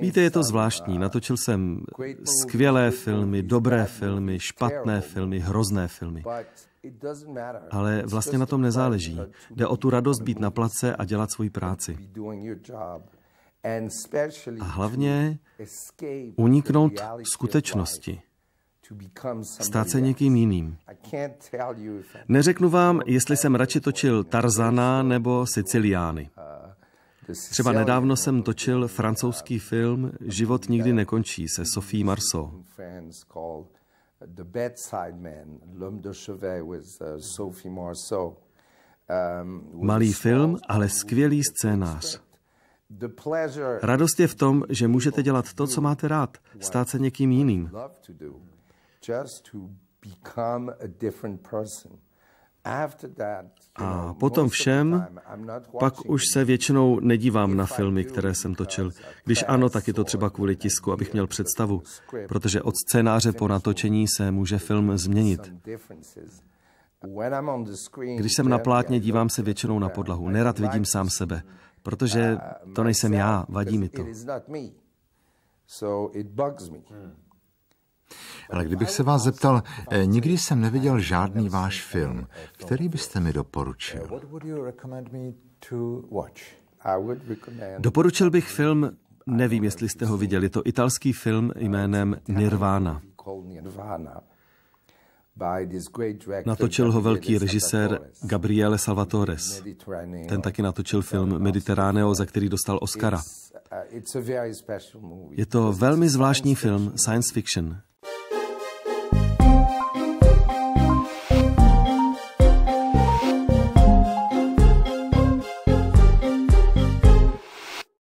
Víte, je to zvláštní. Eh, Natočil jsem skvělé filmy, dobré filmy, špatné filmy, hrozné filmy. Ale vlastně na tom nezáleží. Jde o tu radost být na place a dělat svoji práci. A hlavně uniknout skutečnosti. Stát se někým jiným. Neřeknu vám, jestli jsem radši točil Tarzana nebo Siciliány. Třeba nedávno jsem točil francouzský film Život nikdy nekončí se Sophie Marceau. Malý film, ale skvělý scénář. Radost je v tom, že můžete dělat to, co máte rád, stát se někým jiným. A potom všem, pak už se většinou nedívám na filmy, které jsem točil. Když ano, tak je to třeba kvůli tisku, abych měl představu, protože od scénáře po natočení se může film změnit. Když jsem na plátně, dívám se většinou na podlahu. Nerad vidím sám sebe, protože uh, to nejsem já, vadí mi to. Hmm. Ale kdybych se vás zeptal, eh, nikdy jsem neviděl žádný váš film, který byste mi doporučil? Eh, doporučil bych film, nevím, jestli jste ho viděli, to italský film jménem Nirvana. Natočil ho velký režisér Gabriele Salvatores. Ten taky natočil film Mediterráneo, za který dostal Oscara. Uh, je to velmi zvláštní film, science fiction.